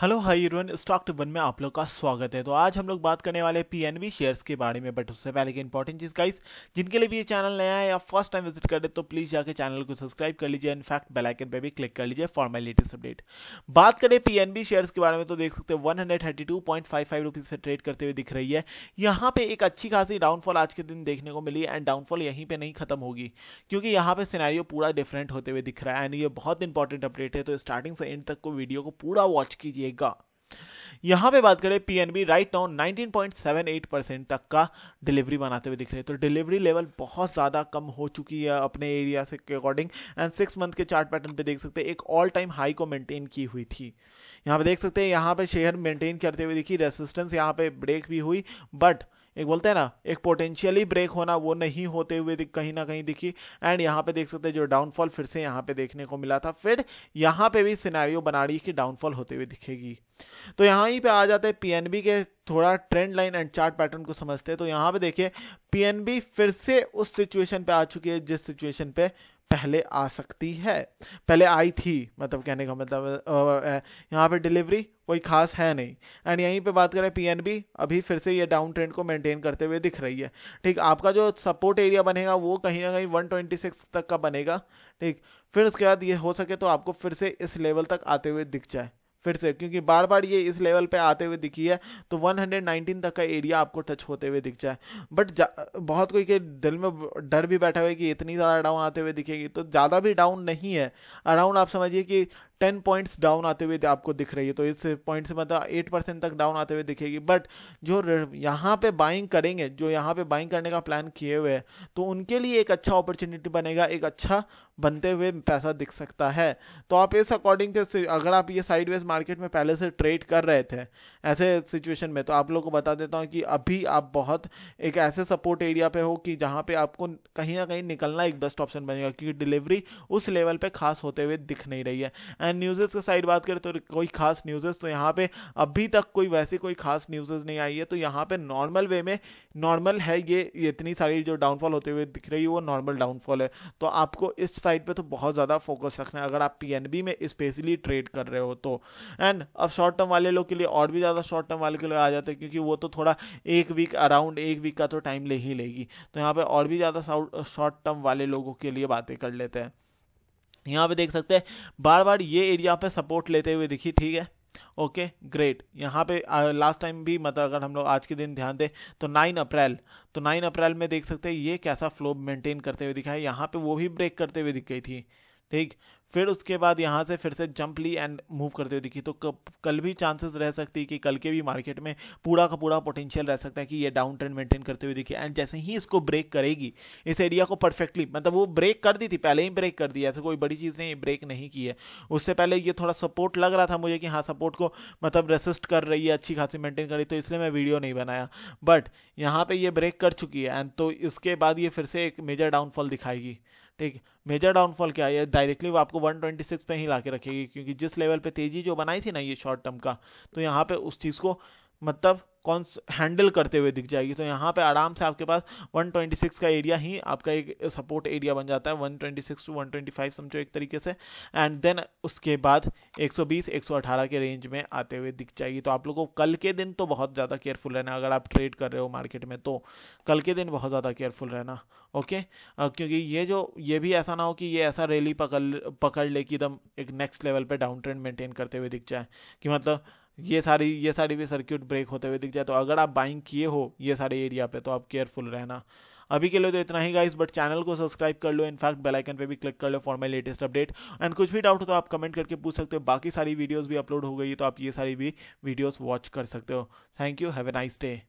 hello hi यूरोन stock two one में आप लोग का स्वागत है तो आज हम लोग बात करने वाले पीएनबी शेयर्स के बारे में बट उससे पहले की इंपॉर्टेंट चीज़ गाइस जिनके लिए भी ये चैनल नया है या फर्स्ट टाइम विजिट कर दे तो प्लीज़ जाकर चैनल को सब्सक्राइब कर लीजिए इनफैक्ट बेलाइकन पर भी क्लिक कर लीजिए फॉर माई लेटेस्ट अपडेट बात करें पी शेयर्स के बारे में तो देख सकते हैं वन हंड्रेड पे ट्रेड करते हुए दिख रही है यहाँ पे एक अच्छी खासी डाउनफॉल आज के दिन देखने को मिली एंड डाउनफॉल यहीं पर नहीं खत्म होगी क्योंकि यहाँ पर सिनारियो पूरा डिफरेंट होते हुए दिख रहा है एंड ये बहुत इंपॉर्टेंट अपडेट है तो स्टार्टिंग से एंड तक को वीडियो को पूरा वॉच कीजिए जाइएगा यहां पे बात करें पीएनबी राइट नाउ 19.78 परसेंट तक का डिलीवरी बनाते हुए दिख रहे हैं तो डिलीवरी लेवल बहुत ज़्यादा कम हो चुकी है अपने एरिया से के अकॉर्डिंग एंड सिक्स मंथ के चार्ट पैटर्न पे देख सकते हैं एक ऑल टाइम हाई को मेंटेन की हुई थी यहां पे देख सकते हैं यहां पे शेयर मेंटेन करते हुए देखिए रेसिस्टेंस यहां पे ब्रेक भी हुई बट एक बोलते हैं ना एक पोटेंशियली ब्रेक होना वो नहीं होते हुए कहीं ना कहीं दिखी एंड यहाँ पे देख सकते हैं जो डाउनफॉल फिर से यहाँ पे देखने को मिला था फिर यहाँ पे भी सिनारियो बना रही कि डाउनफॉल होते हुए दिखेगी तो यहाँ ही पे आ जाते हैं पीएनबी के थोड़ा trend line and chart pattern को समझते हैं तो यहाँ पे देखिए पीएनबी फिर से उस सिचुएशन पे आ चुकी है जिस सिचुएशन पे पहले आ सकती है पहले आई थी मतलब कहने का मतलब यहाँ पे डिलीवरी कोई खास है नहीं एंड यहीं पे बात करें पीएनबी अभी फिर से ये डाउन ट्रेंड को मेंटेन करते हुए दिख रही है ठीक आपका जो सपोर्ट एरिया बनेगा वो कहीं ना कहीं 126 तक का बनेगा ठीक फिर उसके बाद ये हो सके तो आपको फिर से इस लेवल तक आते हुए दिख जाए फिर से क्योंकि बार बार ये इस लेवल पे आते हुए दिखी है तो 119 तक का एरिया आपको टच होते हुए दिख जाए बट बहुत कोई के दिल में डर भी बैठा हुआ है कि इतनी ज़्यादा डाउन आते हुए दिखेगी तो ज़्यादा भी डाउन नहीं है अराउंड आप समझिए कि टेन पॉइंट्स डाउन आते हुए आपको दिख रही है तो इस पॉइंट से मतलब एट परसेंट तक डाउन आते हुए दिखेगी बट जो यहाँ पे बाइंग करेंगे जो यहाँ पे बाइंग करने का प्लान किए हुए हैं तो उनके लिए एक अच्छा अपॉर्चुनिटी बनेगा एक अच्छा बनते हुए पैसा दिख सकता है तो आप इस अकॉर्डिंग से अगर आप ये साइडवेज मार्केट में पहले से ट्रेड कर रहे थे ऐसे सिचुएशन में तो आप लोग को बता देता हूँ कि अभी आप बहुत एक ऐसे सपोर्ट एरिया पे हो कि जहाँ पे आपको कहीं ना कहीं निकलना एक बेस्ट ऑप्शन बनेगा क्योंकि डिलीवरी उस लेवल पे खास होते हुए दिख नहीं रही है एंड न्यूज़ेस का साइड बात करें तो कोई खास न्यूज़ेस तो यहाँ पे अभी तक कोई वैसे कोई खास न्यूज़ेस नहीं आई है तो यहाँ पे नॉर्मल वे में नॉर्मल है ये इतनी सारी जो डाउनफॉल होते हुए दिख रही है वो नॉर्मल डाउनफॉल है तो आपको इस साइड पर तो बहुत ज़्यादा फोकस रखना है अगर आप पी में स्पेशली ट्रेड कर रहे हो तो एंड अब शॉर्ट टर्म वाले लोग के लिए और भी ज़्यादा शॉर्ट टर्म वाले के लिए आ जाते हैं क्योंकि वो तो थोड़ा एक वीक अराउंड एक वीक का तो टाइम ले ही लेगी तो यहाँ पर और भी ज़्यादा शॉर्ट टर्म वाले लोगों के लिए बातें कर लेते हैं यहाँ पे देख सकते हैं बार बार ये एरिया पे सपोर्ट लेते हुए दिखी ठीक है ओके ग्रेट यहाँ पे लास्ट टाइम भी मतलब अगर हम लोग आज के दिन ध्यान दें तो नाइन अप्रैल तो नाइन अप्रैल में देख सकते हैं ये कैसा फ्लो मेंटेन करते हुए दिखा है यहाँ पे वो भी ब्रेक करते हुए दिख गई थी ठीक फिर उसके बाद यहाँ से फिर से जंप ली एंड मूव करते हुए दिखी तो कल भी चांसेस रह सकती है कि कल के भी मार्केट में पूरा का पूरा पोटेंशियल रह सकता है कि ये डाउन ट्रेंड मेंटेन करते हुए दिखी एंड जैसे ही इसको ब्रेक करेगी इस एरिया को परफेक्टली मतलब वो ब्रेक कर दी थी पहले ही ब्रेक कर दी ऐसे कोई बड़ी चीज़ नहीं ब्रेक नहीं की है उससे पहले ये थोड़ा सपोर्ट लग रहा था मुझे कि हाँ सपोर्ट को मतलब रेसिस्ट कर रही है अच्छी खासी मेंटेन रही तो इसलिए मैं वीडियो नहीं बनाया बट यहाँ पर ये ब्रेक कर चुकी है एंड तो इसके बाद ये फिर से एक मेजर डाउनफॉल दिखाएगी ठीक मेजर डाउनफॉल क्या है डायरेक्टली वो आपको इसको 126 पे ही ला के रखेगी क्योंकि जिस लेवल पे तेजी जो बनाई थी ना ये शॉर्ट टर्म का तो यहाँ पे उस चीज़ को मतलब कौन हैंडल करते हुए दिख जाएगी तो यहाँ पे आराम से आपके पास 126 का एरिया ही आपका एक सपोर्ट एरिया बन जाता है 126 टू 125 समझो एक तरीके से एंड देन उसके बाद 120 118 के रेंज में आते हुए दिख जाएगी तो आप लोगों को कल के दिन तो बहुत ज़्यादा केयरफुल रहना अगर आप ट्रेड कर रहे हो मार्केट में तो कल के दिन बहुत ज़्यादा केयरफुल रहना ओके क्योंकि ये जो ये भी ऐसा ना हो कि ये ऐसा रैली पकड़ पकड़ ले कि एकदम एक नेक्स्ट लेवल पे डाउन ट्रेंड मेंटेन करते हुए दिख जाए कि मतलब ये सारी ये सारी भी सर्किट ब्रेक होते हुए दिख जाए तो अगर आप बाइंग किए हो ये सारे एरिया पे तो आप केयरफुल रहना अभी के लिए तो इतना ही गाइस बट चैनल को सब्सक्राइब कर लो इनफैक्ट बेल आइकन पे भी क्लिक कर लो for my latest update and कुछ भी डाउट हो तो आप कमेंट करके पूछ सकते हो बाकी सारी वीडियोज़ भी अपलोड हो गई है तो आप ये सारी भी वीडियोज़ वॉच कर सकते हो thank you have a nice day